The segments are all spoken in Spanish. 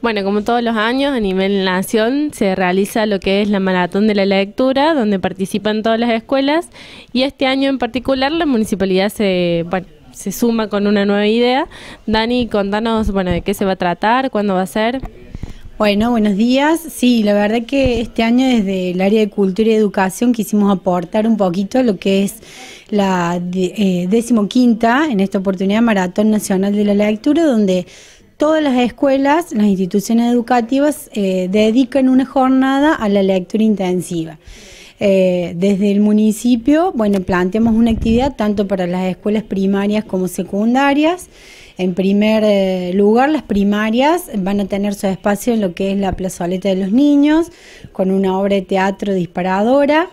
Bueno, como todos los años, a nivel nación se realiza lo que es la Maratón de la Lectura, donde participan todas las escuelas, y este año en particular la municipalidad se, se suma con una nueva idea. Dani, contanos bueno, de qué se va a tratar, cuándo va a ser. Bueno, buenos días. Sí, la verdad que este año desde el área de cultura y educación quisimos aportar un poquito lo que es la eh, decimoquinta, en esta oportunidad, Maratón Nacional de la Lectura, donde todas las escuelas, las instituciones educativas eh, dedican una jornada a la lectura intensiva. Eh, desde el municipio, bueno, planteamos una actividad tanto para las escuelas primarias como secundarias. En primer eh, lugar, las primarias van a tener su espacio en lo que es la plazoleta de los niños, con una obra de teatro disparadora.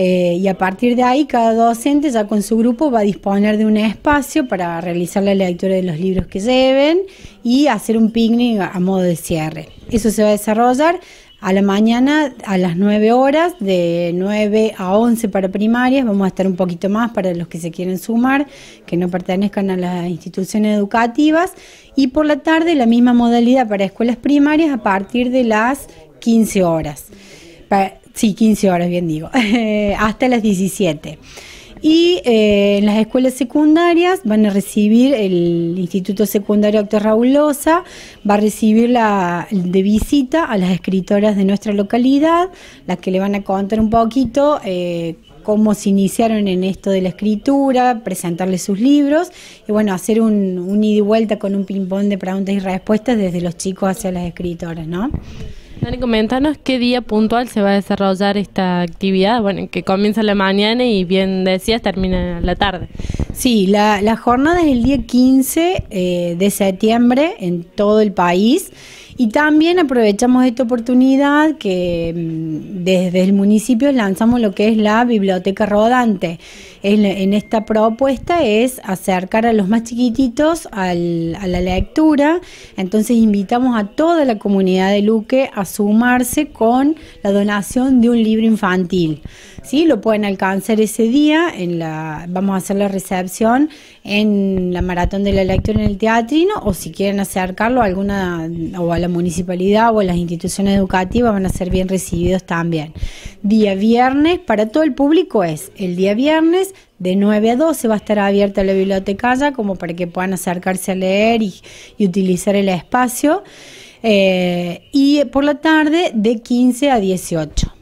Eh, y a partir de ahí, cada docente ya con su grupo va a disponer de un espacio para realizar la lectura de los libros que lleven y hacer un picnic a, modo de cierre. Eso se va a desarrollar a la mañana a las 9 horas, de 9 a 11 para primarias, vamos a estar un poquito más para los que se quieren sumar, que no pertenezcan a las instituciones educativas, y por la tarde la misma modalidad para escuelas primarias a partir de las 15 horas. Sí, 15 horas, bien digo, hasta las 17. Y eh, en las escuelas secundarias van a recibir el Instituto Secundario Doctor Raúl Loza, va a recibir la, de visita a las escritoras de nuestra localidad, las que le van a contar un poquito eh, cómo se iniciaron en esto de la escritura, presentarles sus libros y bueno, hacer un, un ida y vuelta con un ping-pong de preguntas y respuestas desde los chicos hacia las escritoras, ¿no? Dani, comentanos qué día puntual se va a desarrollar esta actividad, bueno, que comienza la mañana y bien decías termina la tarde. Sí, la, jornada es el día 15 eh, de septiembre en todo el país. Y también aprovechamos esta oportunidad que mm, desde el municipio lanzamos lo que es la biblioteca rodante en, esta propuesta es acercar a los más chiquititos a la lectura. Entonces invitamos a toda la comunidad de Luque a sumarse con la donación de un libro infantil. ¿Sí? Lo pueden alcanzar ese día, en la, vamos a hacer la recepción en la maratón de la lectura en el teatrino o si quieren acercarlo a alguna o a la municipalidad o a las instituciones educativas van a ser bien recibidos también día viernes para todo el público es el día viernes de 9 a 12 va a estar abierta la biblioteca ya como para que puedan acercarse a leer y, utilizar el espacio. Eh, y por la tarde de 15 a 18.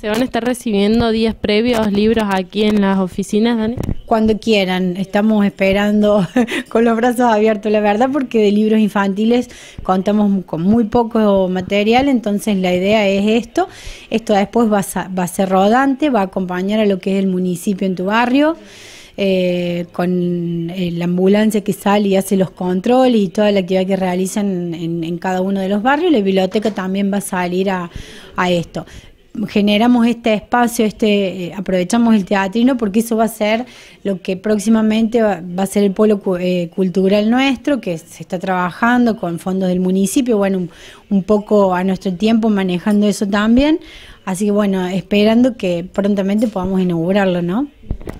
¿Se van a estar recibiendo días previos libros aquí en las oficinas, Dani? cuando quieran. Estamos esperando con los brazos abiertos, la verdad, porque de libros infantiles contamos con muy poco material, entonces la idea es esto. Esto después va a, ser rodante, va a acompañar a lo que es el municipio en tu barrio. Eh, con eh, la ambulancia que sale y hace los controles y toda la actividad que realizan en, cada uno de los barrios, la biblioteca también va a salir a esto generamos este espacio, este eh, aprovechamos el teatrino porque eso va a ser lo que próximamente va, a ser el polo eh, cultural nuestro, que se está trabajando con fondos del municipio, bueno, un, poco a nuestro tiempo manejando eso también. Así que bueno, esperando que prontamente podamos inaugurarlo, ¿no?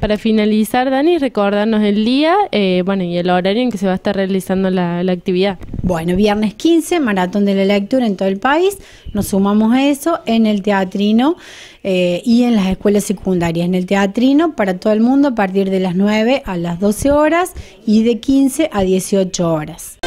Para finalizar, Dani, recordarnos el día, eh, bueno, y el horario en que se va a estar realizando la actividad. Bueno, viernes 15, maratón de la lectura en todo el país. Nos sumamos a eso en el teatrino eh, y en las escuelas secundarias. En el teatrino para todo el mundo a partir de las 9 a las 12 horas y de 15 a 18 horas.